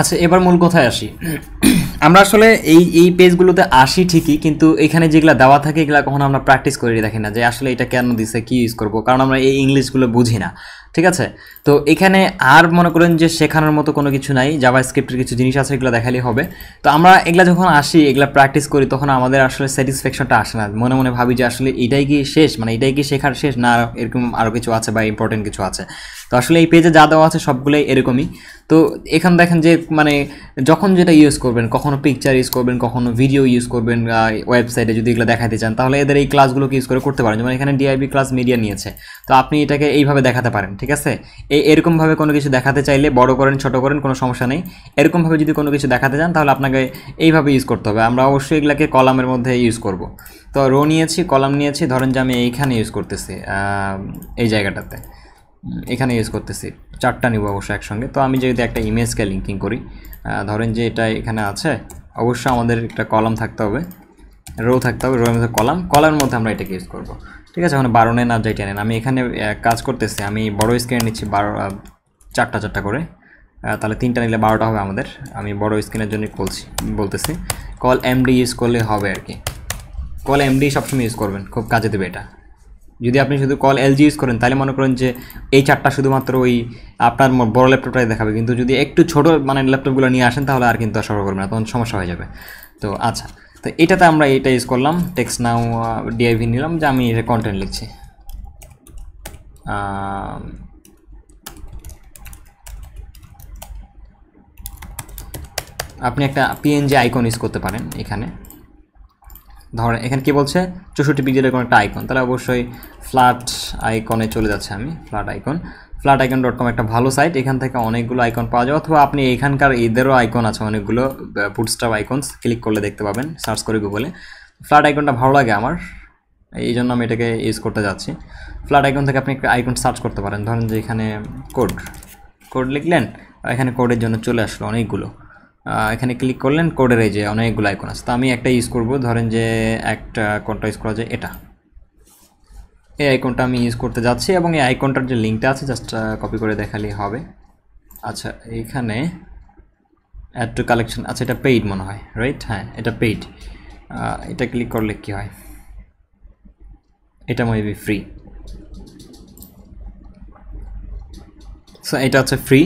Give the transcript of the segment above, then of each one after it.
আচ্ছা এবার মূল কথায় আসি আমরা আসলে এই এই পেজগুলোতে আসি ঠিকই কিন্তু এখানে যেগুলো দেওয়া থাকে এগুলো কখনো আমরা প্র্যাকটিস করে দেখি না যে আসলে এটা কেন দিছে কি ইউজ করবো কারণ আমরা এই ইংলিশগুলো বুঝি না ঠিক আছে তো এখানে আর মনে করেন যে শেখানোর মতো কোনো কিছু নাই জাভা স্ক্রিপ্টের কিছু জিনিস আছে এগুলো দেখালেই হবে তো আমরা এগুলা যখন আসি এগুলা প্র্যাকটিস করি তখন আমাদের আসলে স্যাটিসফ্যাকশনটা আসে না মনে মনে ভাবি যে আসলে এটাই কি শেষ মানে এটাই কি শেখার শেষ না এরকম আরও কিছু আছে বা ইম্পর্টেন্ট কিছু আছে তো আসলে এই পেজে যা দেওয়া আছে সবগুলোই এরকমই তো এখান দেখেন যে মানে যখন যেটা ইউজ করবেন কখনো পিকচার ইউজ করবেন কখনো ভিডিও ইউজ করবেন ওয়েবসাইটে যদি এগুলো দেখাতে চান তাহলে এদের এই ক্লাসগুলোকে ইউজ করে করতে পারেন যেমন এখানে ডিআইবি ক্লাস মিডিয়া নিয়েছে তো আপনি এটাকে এইভাবে দেখাতে পারেন ঠিক আছে এই এরকমভাবে কোনো কিছু দেখাতে চাইলে বড় করেন ছোট করেন কোনো সমস্যা নেই এরকমভাবে যদি কোনো কিছু দেখাতে চান তাহলে আপনাকে এইভাবে ইউজ করতে হবে আমরা অবশ্যই এগুলাকে কলামের মধ্যে ইউজ করব তো রো নিয়েছি কলাম নিয়েছি ধরেন যে আমি এইখানে ইউজ করতেছি এই জায়গাটাতে এখানে ইউজ করতেছি চারটা নিব অবশ্য একসঙ্গে তো আমি যদি একটা ইমেজকে লিঙ্কিং করি ধরেন যে এটা এখানে আছে অবশ্য আমাদের একটা কলাম থাকতে হবে রো থাকতে হবে রোর মধ্যে কলাম কলামের মধ্যে আমরা এটাকে ইউজ করব ঠিক আছে এখন বারো নেন আর যাই টেনেন আমি এখানে কাজ করতেছি আমি বড় স্ক্রিনে নিচ্ছি বারো চারটা চারটা করে তাহলে তিনটা নিলে বারোটা হবে আমাদের আমি বড় স্ক্রিনের জন্য বলছি বলতেছি কল এমডি ইউজ করলে হবে আর কি কল এমডি সবসময় ইউজ করবেন খুব কাজে দেবে এটা যদি আপনি শুধু কল এলজি ইউজ করেন তাহলে মনে করেন যে এই চারটা শুধুমাত্র ওই আপনার বড় ল্যাপটপটাই দেখাবে কিন্তু যদি একটু ছোটো মানে ল্যাপটপগুলো নিয়ে আসেন তাহলে আর কিন্তু আর সফর করবে না তখন সমস্যা হয়ে যাবে তো আচ্ছা তো এটাতে আমরা এটা ইউজ করলাম টেক্সট নাও ডিআইভি নিলাম যে আমি এটা কন্টেন্ট লিখছি আপনি একটা পিএনজি আইকন ইউজ করতে পারেন এখানে ধরেন এখানে কি বলছে চৌষট্টি পিক্সেলের কোনো একটা আইকন তাহলে অবশ্যই ফ্ল্যাট আইকনে চলে যাচ্ছে আমি flat icon flat icon dot com একটা ভালো সাইট এখান থেকে অনেকগুলো আইকন পাওয়া যায় অথবা আপনি এখানকার এদেরও আইকন আছে অনেকগুলো ফুডস্টাপ আইকনস ক্লিক করলে দেখতে পাবেন সার্চ করে গুগলে ফ্ল্যাট আইকনটা ভালো লাগে আমার এই জন্য আমি এটাকে ইউজ করতে যাচ্ছি ফ্ল্যাট আইকন থেকে আপনি একটা আইকন সার্চ করতে পারেন ধরেন যে এখানে কোড কোড লিখলেন আর এখানে কোডের জন্য চলে আসলো অনেকগুলো এখানে ক্লিক করলেন কোডের এই যে অনেকগুলো আইকন আছে তো আমি একটা ইউজ করব ধরেন যে একটা কোনটা ইউজ করা যায় এটা এই আইকনটা আমি ইউজ করতে যাচ্ছি এবং এই আইকনটার যে লিঙ্কটা আছে জাস্ট কপি করে দেখালেই হবে আচ্ছা এখানে অ্যাড টু কালেকশন আচ্ছা এটা পেইড মনে হয় রাইট হ্যাঁ এটা পেইড এটা ক্লিক করলে কি হয় এটা মেবি ফ্রি সো এটা হচ্ছে ফ্রি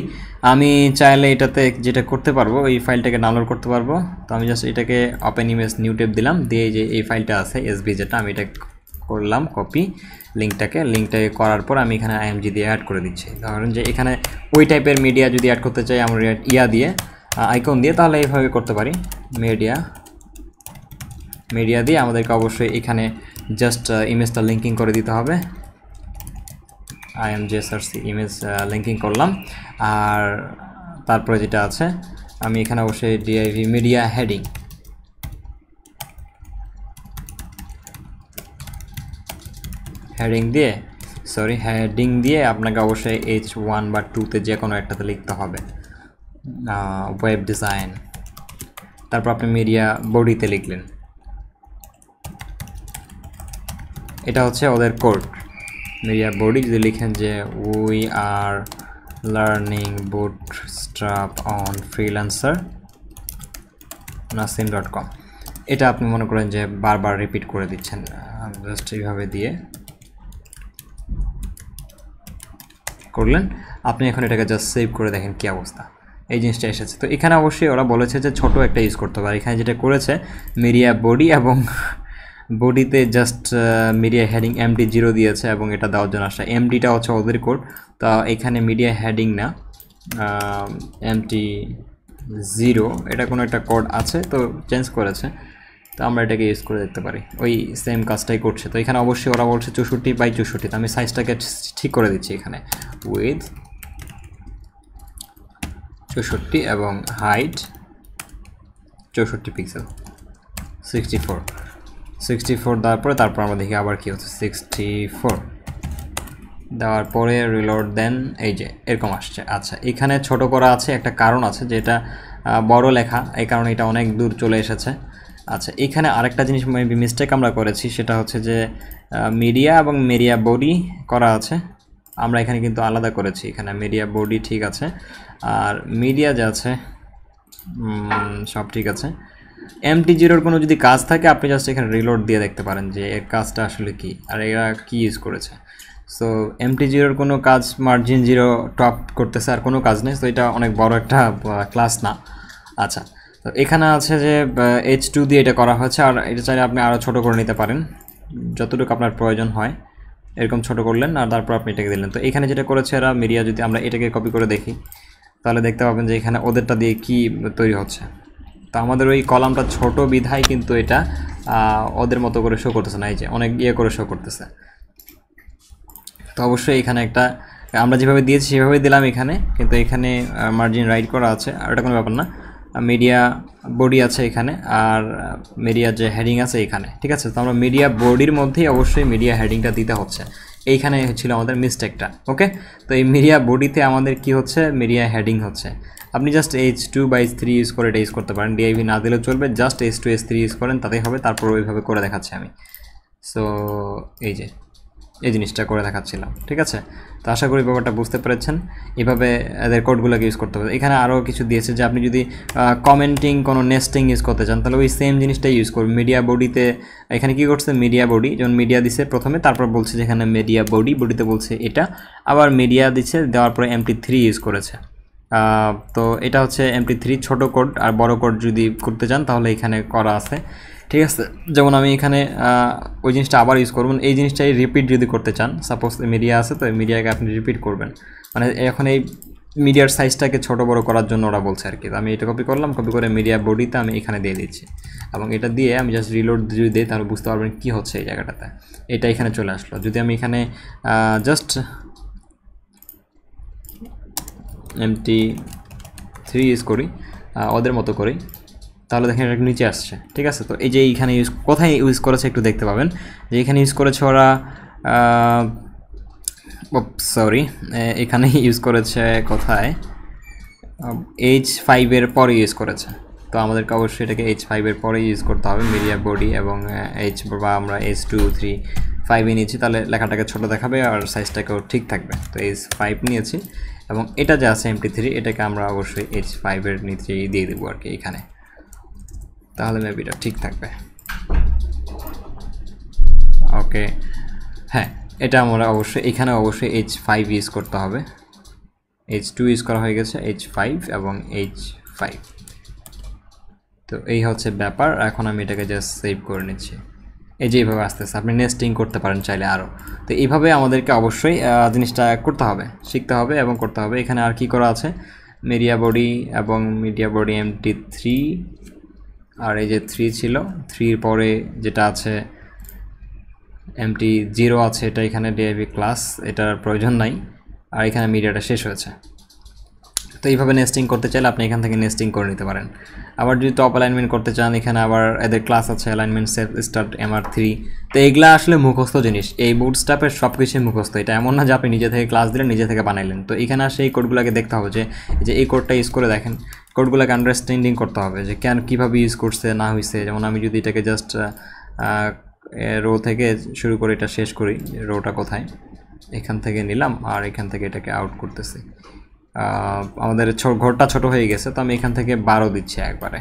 আমি চাইলে এটাতে যেটা করতে পারবো এই ফাইলটাকে ডাউনলোড করতে পারবো তো আমি জাস্ট এটাকে ওপেন ইমেজ নিউ টেপ দিলাম দিয়ে যে এই ফাইলটা আছে এসবি যেটা আমি এটা করলাম কপি লিঙ্কটাকে লিঙ্কটাকে করার পর আমি এখানে আইএমজি দিয়ে অ্যাড করে দিচ্ছি ধরুন যে এখানে ওই টাইপের মিডিয়া যদি অ্যাড করতে চাই আমরা ইয়া দিয়ে আইকন দিয়ে তাহলে এইভাবে করতে পারি মিডিয়া মিডিয়া দিয়ে আমাদেরকে অবশ্যই এখানে জাস্ট ইমেজটা লিঙ্কিং করে দিতে হবে আইএমজি সার্চ ইমেজ লিঙ্কিং করলাম আর তারপরে যেটা আছে আমি এখানে অবশ্যই ডিআইভি মিডিয়া হেডিং হেডিং দিয়ে সরি হেডিং দিয়ে আপনাকে অবশ্যই এইচ ওয়ান বা টুতে যে কোনো একটাতে লিখতে হবে ওয়েব ডিজাইন তারপর আপনি মিডিয়া বডিতে লিখলেন এটা হচ্ছে ওদের কোড মিডিয়া বডি যদি লিখেন যে we are learning bootstrap on freelancer Nasim dot com এটা আপনি মনে করেন যে বারবার রিপিট করে দিচ্ছেন জাস্ট এইভাবে দিয়ে করলেন আপনি এখন এটাকে জাস্ট সেভ করে দেখেন কী অবস্থা এই জিনিসটা এসেছে তো এখানে অবশ্যই ওরা বলেছে যে ছোট একটা ইউজ করতে পারে এখানে যেটা করেছে মিডিয়া বডি এবং বডিতে just media heading MD zero দিয়েছে এবং এটা দেওয়ার জন্য আসা এমডিটা হচ্ছে ওদের কোড তা এখানে মিডিয়া হেডিং না এমটি জিরো এটা কোনো একটা কোড আছে তো চেঞ্জ করেছে তো আমরা এটাকে ইউজ করে দেখতে পারি ওই সেম কাজটাই করছে তো এখানে অবশ্যই ওরা বলছে চৌষট্টি বাই চৌষট্টি তো আমি সাইজটাকে ঠিক করে দিচ্ছি এখানে উইথ চৌষট্টি এবং হাইট চৌষট্টি pixel sixty four sixty four দেওয়ার পরে তারপর আমরা দেখি আবার কী হচ্ছে সিক্সটি ফোর দেওয়ার পরে রিলোড দেন এই যে এরকম আসছে আচ্ছা এখানে ছোট করা আছে একটা কারণ আছে যেটা বড় লেখা এই কারণে এটা অনেক দূর চলে এসেছে আচ্ছা এখানে আরেকটা জিনিস মেবি মিস্টেক আমরা করেছি সেটা হচ্ছে যে মিডিয়া এবং মিডিয়া বডি করা আছে আমরা এখানে কিন্তু আলাদা করেছি এখানে মিডিয়া বডি ঠিক আছে আর মিডিয়া যা আছে সব ঠিক আছে এম টি জিরোর কোনো যদি কাজ থাকে আপনি জাস্ট এখানে রিলোড দিয়ে দেখতে পারেন যে এর কাজটা আসলে কি আর এরা কি ইউজ করেছে সো এম টি জিরোর কোনো কাজ মার্জিন জিরো টপ করতেছে আর কোনো কাজ নেই তো এটা অনেক বড় একটা ক্লাস না আচ্ছা তো এখানে আছে যে এইচ টু দিয়ে এটা করা হয়েছে আর এটা চাইলে আপনি আরও ছোটো করে নিতে পারেন যতটুকু আপনার প্রয়োজন হয় এরকম ছোট করলেন আর তারপর আপনি এটাকে দিলেন তো এখানে যেটা করেছে এরা মিডিয়া যদি আমরা এটাকে কপি করে দেখি তাহলে দেখতে পাবেন যে এখানে ওদেরটা দিয়ে কি তৈরি হচ্ছে তো আমাদের ওই কলামটা ছোট বিধায় কিন্তু এটা ওদের মতো করে শো করতেছে না এই যে অনেক ইয়ে করে শো করতেছে তো অবশ্যই এখানে একটা আমরা যেভাবে দিয়েছি সেভাবে দিলাম এখানে কিন্তু এখানে মার্জিন রাইড করা আছে আর এটা কোনো ব্যাপার না মিডিয়া বডি আছে এখানে আর মিডিয়ার যে হেডিং আছে এখানে ঠিক আছে তো আমরা মিডিয়া বডির মধ্যেই অবশ্যই মিডিয়া হেডিংটা দিতে হচ্ছে এইখানে ছিল আমাদের মিস্টেকটা ওকে তো এই মিডিয়া বডিতে আমাদের কি হচ্ছে মিডিয়া হেডিং হচ্ছে আপনি জাস্ট এইচ টু বা এইচ থ্রি ইউজ করে এটা ইউজ করতে পারেন ডিআইভি না দিলেও চলবে just H two H three use করেন তাতেই হবে তারপর ওইভাবে করে দেখাচ্ছি আমি সো এই যে এই জিনিসটা করে দেখাচ্ছিলাম ঠিক আছে তো আশা করি ব্যাপারটা বুঝতে পেরেছেন এভাবে এদের কোডগুলোকে ইউজ করতে হবে এখানে আরও কিছু দিয়েছে যে আপনি যদি কমেন্টিং কোনো নেস্টিং ইউজ করতে চান তাহলে ওই সেম জিনিসটাই ইউজ করবে মিডিয়া বডিতে এখানে কি করছে মিডিয়া বডি যেমন মিডিয়া দিছে প্রথমে তারপর বলছে যেখানে মিডিয়া বডি বডিতে বলছে এটা আবার মিডিয়া দিচ্ছে দেওয়ার পরে এম থ্রি ইউজ করেছে তো এটা হচ্ছে এমটি থ্রি ছোটো কোড আর বড় কোড যদি করতে চান তাহলে এখানে করা আছে ঠিক আছে যেমন আমি এখানে ওই জিনিসটা আবার ইউজ করবেন এই জিনিসটাই রিপিট যদি করতে চান সাপোজ মিডিয়া আছে তো মিডিয়াকে আপনি রিপিট করবেন মানে এখন এই মিডিয়ার সাইজটাকে ছোট বড় করার জন্য ওরা বলছে আর কি আমি এটা কপি করলাম কপি করে মিডিয়া বডিতে আমি এখানে দিয়ে দিচ্ছি এবং এটা দিয়ে আমি জাস্ট রিলোড যদি দিই তাহলে বুঝতে পারবেন কী হচ্ছে এই জায়গাটাতে এটা এখানে চলে আসলো যদি আমি এখানে জাস্ট এমটি থ্রি ইউজ করি ওদের মতো করি তাহলে দেখেন এটা নিচে আসছে ঠিক আছে তো এই যে এইখানে ইউজ কোথায় ইউজ করেছে একটু দেখতে পাবেন যে এখানে ইউজ করেছে ওরা সরি এখানে ইউজ করেছে কোথায় এইচ ফাইভের পরে ইউজ করেছে তো আমাদেরকে অবশ্যই এটাকে এইচ ফাইভের পরে ইউজ করতে হবে মিডিয়া বডি এবং এইচ বা আমরা এইচ টু থ্রি ফাইভে নিয়েছি তাহলে লেখাটাকে ছোট দেখাবে আর সাইজটাকেও ঠিক থাকবে তো এইচ ফাইভ নিয়েছি এবং এটা যে আছে এমটি থ্রি এটাকে আমরা অবশ্যই এইচ ফাইভের নিচেই দিয়ে দেবো আর কি এখানে তাহলে মেবিটা ঠিক থাকবে ওকে হ্যাঁ এটা আমরা অবশ্যই এখানে অবশ্যই এইচ ফাইভ ইউজ করতে হবে এইচ টু ইউজ করা হয়ে গেছে এইচ ফাইভ এবং এইচ ফাইভ তো এই হচ্ছে ব্যাপার এখন আমি এটাকে জাস্ট সেভ করে নিচ্ছি এই যে এইভাবে আসতেছে আপনি নেস্টিং করতে পারেন চাইলে আরও তো এইভাবে আমাদেরকে অবশ্যই জিনিসটা করতে হবে শিখতে হবে এবং করতে হবে এখানে আর কি করা আছে মিডিয়া বডি এবং media body M T three আর এই যে থ্রি ছিল থ্রির পরে যেটা আছে এমটি জিরো আছে এটা এখানে ডিআইবি ক্লাস এটার প্রয়োজন নাই আর এখানে মিডিয়াটা শেষ হয়েছে তো এইভাবে নেস্টিং করতে চাইলে আপনি এখান থেকে নেস্টিং করে নিতে পারেন আবার যদি টপ অ্যালাইনমেন্ট করতে চান এখানে আবার এদের ক্লাস আছে alignment self start MR three তো এইগুলা আসলে মুখস্থ জিনিস এই বুট স্টাফের সব কিছুই মুখস্থ এটা এমন না যে আপনি নিজে থেকে ক্লাস দিলেন নিজে থেকে বানাইলেন তো এখানে আসে এই কোডগুলোকে দেখতে হবে যে যে এই কোডটা ইউজ করে দেখেন কোডগুলোকে আন্ডারস্ট্যান্ডিং করতে হবে যে কেন কীভাবে ইউজ করছে না হয়েছে যেমন আমি যদি এটাকে জাস্ট রো থেকে শুরু করে এটা শেষ করি রোটা কোথায় এখান থেকে নিলাম আর এখান থেকে এটাকে আউট করতেছি আমাদের ঘরটা ছোট হয়ে গেছে তো আমি এখান থেকে বারো দিচ্ছি একবারে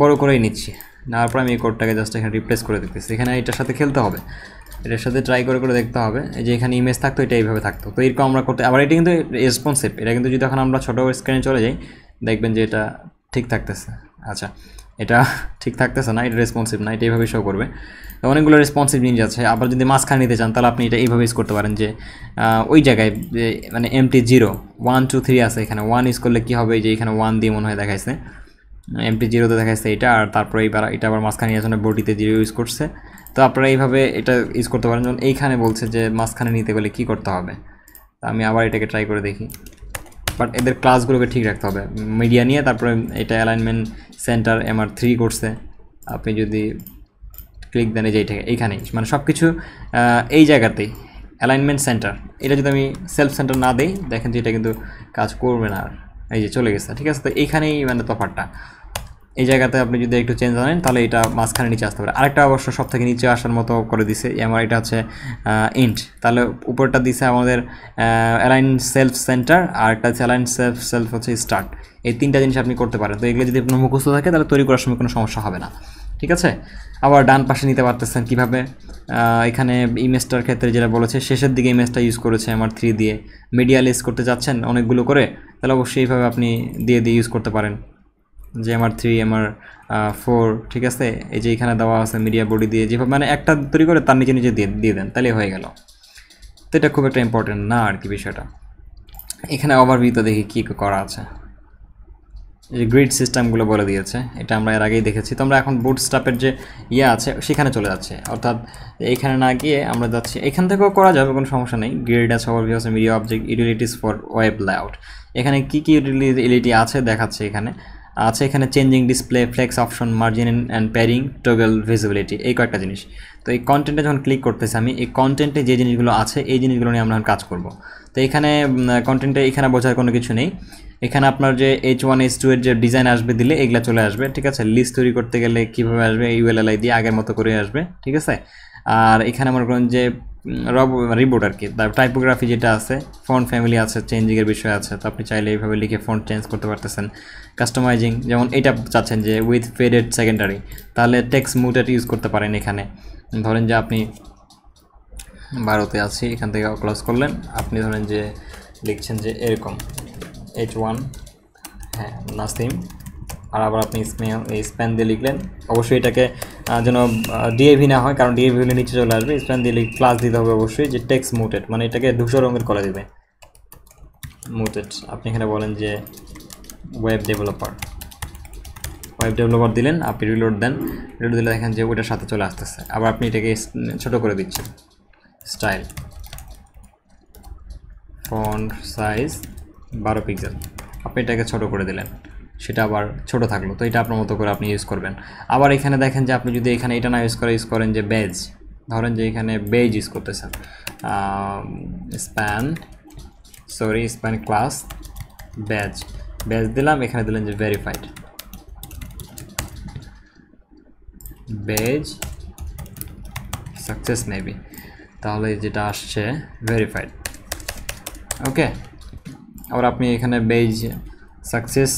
বড় করেই নিচ্ছি নেওয়ার পর আমি এই কোডটাকে জাস্ট এখানে রিপ্লেস করে দিতেছি এখানে এটার সাথে খেলতে হবে এটার সাথে ট্রাই করে করে দেখতে হবে এই যে এখানে ইমেজ থাকতো এটা এইভাবে থাকতো তো এরকম আমরা করতে আবার এটা কিন্তু রেসপন্সিভ এটা কিন্তু যদি এখন আমরা ছোটো স্ক্রিনে চলে যাই দেখবেন যে এটা ঠিক থাকতেছে আচ্ছা এটা ঠিক থাকতেছে না এটা রেসপন্সিভ না এটা এইভাবে শো করবে অনেকগুলো রেসপন্সিভ জিনিস আছে আবার যদি মাঝখানে নিতে চান তাহলে আপনি এটা এইভাবে ইউজ করতে পারেন যে ওই জায়গায় মানে MT zero one two three আছে এখানে ওয়ান ইউজ করলে কী হবে যে এখানে ওয়ান দিয়ে মনে হয় দেখাইছে এমটি জিরোতে দেখাচ্ছে এটা আর তারপরে এইবার এটা আবার মাঝখানে আসলে বডিতে জিরো ইউজ করছে তো আপনারা এইভাবে এটা ইউজ করতে পারেন যেমন এইখানে বলছে যে মাঝখানে নিতে গেলে কি করতে হবে তা আমি আবার এটাকে ট্রাই করে দেখি বাট এদের ক্লাসগুলোকে ঠিক রাখতে হবে মিডিয়া নিয়ে তারপরে এটা alignment centre M R three করছে আপনি যদি ক্লিক দেন এই যে এইটা এইখানেই মানে সব কিছু এই জায়গাতেই অ্যালাইনমেন্ট সেন্টার এটা যদি আমি সেলফ সেন্টার না দিই দেখেন যে এটা কিন্তু কাজ করবে না আর এই যে চলে গেছে ঠিক আছে তো এইখানেই মানে তফাটটা এই জায়গাতে আপনি যদি একটু চেঞ্জ আনেন তাহলে এটা মাঝখানে নিচে আসতে পারে আরেকটা অবশ্য সব থেকে নিচে আসার মতো করে দিছে আমার এটা হচ্ছে ইন্ট তাহলে উপরটা দিছে আমাদের অ্যালাইন সেলফ সেন্টার আর একটা হচ্ছে অ্যালাইন সেলফ সেলফ হচ্ছে স্টার্ট এই তিনটা জিনিস আপনি করতে পারেন তো এগুলো যদি আপনার মুখস্থ থাকে তাহলে তৈরি করার সময় কোনো সমস্যা হবে না ঠিক আছে আবার ডান পাশে নিতে পারতেছেন কিভাবে এখানে ইমেজটার ক্ষেত্রে যেটা বলেছে শেষের দিকে ইমেজটা ইউজ করেছে আমার থ্রি দিয়ে লেস করতে যাচ্ছেন অনেকগুলো করে তাহলে অবশ্যই এইভাবে আপনি দিয়ে দিয়ে ইউজ করতে পারেন যে আমার থ্রি আমার ফোর ঠিক আছে এই যে এখানে দেওয়া আছে মিডিয়া বডি দিয়ে যেভাবে মানে একটা তৈরি করে তার নিচে নিচে দিয়ে দিয়ে দেন তাহলে হয়ে গেল তো এটা খুব একটা ইম্পর্টেন্ট না আর কি বিষয়টা এখানে ওভারভিউতে দেখি কী করা আছে যে গ্রিড সিস্টেমগুলো বলে দিয়েছে এটা আমরা এর আগেই দেখেছি তো আমরা এখন বুট স্টাপের যে ইয়ে আছে সেখানে চলে যাচ্ছে অর্থাৎ এইখানে না গিয়ে আমরা যাচ্ছি এখান থেকেও করা যাবে কোনো সমস্যা নেই গ্রিড আছে ওভারভিউ আছে media object utilities for web layout এখানে কী কী ইউটিলিটি আছে দেখাচ্ছে এখানে আছে এখানে changing display flex option margin and padding toggle visibility এই কয়েকটা জিনিস তো এই কন্টেন্টে যখন ক্লিক করতেছি আমি এই কন্টেন্টে যে জিনিসগুলো আছে এই জিনিসগুলো নিয়ে আমরা কাজ করব তো এখানে কন্টেন্টে এখানে বোঝার কোনো কিছু নেই এখানে আপনার যে এইচ ওয়ান এইচ টু এর যে ডিজাইন আসবে দিলে এগুলো চলে আসবে ঠিক আছে লিস্ট তৈরি করতে গেলে কীভাবে আসবে ইউএলএলআই দিয়ে আগের মতো করে আসবে ঠিক আছে আর এখানে মনে করেন যে রব রিবোর্ড আর কি তার টাইপোগ্রাফি যেটা আছে ফন্ট ফ্যামিলি আছে চেঞ্জিংয়ের বিষয় আছে তো আপনি চাইলে এইভাবে লিখে ফন্ট চেঞ্জ করতে পারতেছেন কাস্টমাইজিং যেমন এটা চাচ্ছেন যে উইথ ফেডেড সেকেন্ডারি তাহলে টেক্স মুটেড ইউজ করতে পারেন এখানে ধরেন যে আপনি বারোতে আছি এখান থেকে ক্লোজ করলেন আপনি ধরেন যে লিখছেন যে এরকম এইচ ওয়ান হ্যাঁ নাসিম আর আবার আপনি স্প্যান দিয়ে লিখলেন অবশ্যই এটাকে যেন ডিএভি না হয় কারণ ডিএভি হলে নিচে চলে আসবে স্প্যান দিয়ে ক্লাস দিতে হবে অবশ্যই যে টেক্স মুটেড মানে এটাকে ধূসর রঙের করে দেবে মুটেড আপনি এখানে বলেন যে ওয়েব ডেভেলপার ওয়েব ডেভেলপার দিলেন আপনি রিলোড দেন রিলোড দিলে দেখেন যে ওটার সাথে চলে আসতেছে আবার আপনি এটাকে ছোটো করে দিচ্ছেন স্টাইল ফন্ট সাইজ বারো পিক্সেল আপনি এটাকে ছোট করে দিলেন সেটা আবার ছোট থাকলো তো এটা আপনার মতো করে আপনি ইউজ করবেন আবার এখানে দেখেন যে আপনি যদি এখানে এটা না ইউজ করে ইউজ করেন যে বেজ ধরেন যে এখানে বেজ ইউজ করতেছেন span sorry span class badge badge দিলাম এখানে দিলেন যে ভেরিফাইড বেজ সাকসেস মেবি তাহলে যেটা আসছে ভেরিফাইড ওকে আবার আপনি এখানে badge success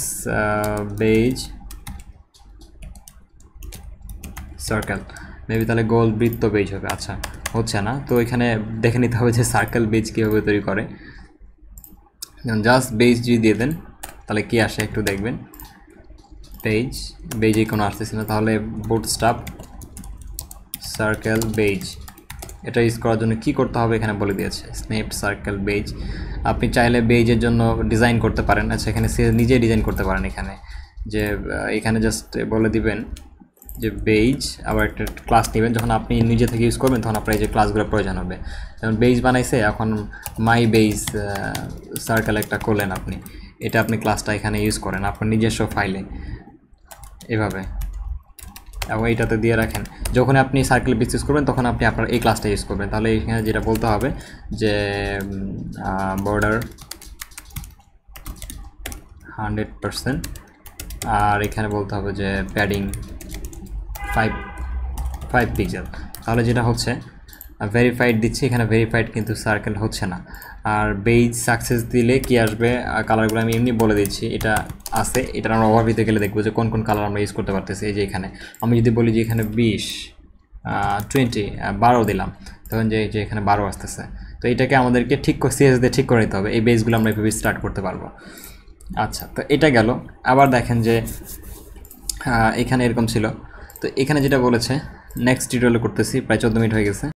badge circle maybe তাহলে গোল বৃত্ত বেজ হবে আচ্ছা হচ্ছে না তো এখানে দেখে নিতে হবে যে সার্কেল বেজ কীভাবে তৈরি করে জাস্ট বেজ যদি দিয়ে দেন তাহলে কি আসে একটু দেখবেন বেজ বেজে কোনো আসতেছে না তাহলে বুট স্টাফ সার্কেল বেজ এটা ইউজ করার জন্য কি করতে হবে এখানে বলে দিয়েছে স্নেপ সার্কেল বেজ আপনি চাইলে বেজের জন্য ডিজাইন করতে পারেন আচ্ছা এখানে সে নিজে ডিজাইন করতে পারেন এখানে যে এখানে জাস্ট বলে দিবেন যে বেজ আবার একটা ক্লাস নেবেন যখন আপনি নিজে থেকে ইউজ করবেন তখন আপনার এই যে ক্লাসগুলো প্রয়োজন হবে যেমন বেজ বানাইছে এখন মাই বেজ সার্কেল একটা করলেন আপনি এটা আপনি ক্লাসটা এখানে ইউজ করেন আপনার নিজস্ব ফাইলে এভাবে এবং এইটাতে দিয়ে রাখেন যখন আপনি সার্কেল বিস ইউজ করবেন তখন আপনি আপনার এই ক্লাসটা ইউজ করবেন তাহলে এখানে যেটা বলতে হবে যে বর্ডার হান্ড্রেড পারসেন্ট আর এখানে বলতে হবে যে প্যাডিং ফাইভ ফাইভ পিক্সেল তাহলে যেটা হচ্ছে ভেরিফাইড দিচ্ছি এখানে ভেরিফাইড কিন্তু সার্কেল হচ্ছে না আর বেজ সাকসেস দিলে কি আসবে কালারগুলো আমি এমনি বলে দিচ্ছি এটা আছে এটা আমরা দিতে গেলে দেখবো যে কোন কোন কালার আমরা ইউজ করতে পারতেছি এই যে এখানে আমি যদি বলি যে এখানে বিশ টোয়েন্টি বারো দিলাম তখন যে যে এখানে বারো আসতেছে তো এটাকে আমাদেরকে ঠিক সিএস দিয়ে ঠিক করে নিতে হবে এই বেজগুলো আমরা এভাবে স্টার্ট করতে পারবো আচ্ছা তো এটা গেল আবার দেখেন যে এখানে এরকম ছিল তো এখানে যেটা বলেছে নেক্সট টিউটোরিয়াল করতেছি প্রায় চোদ্দো মিনিট হয়ে গেছে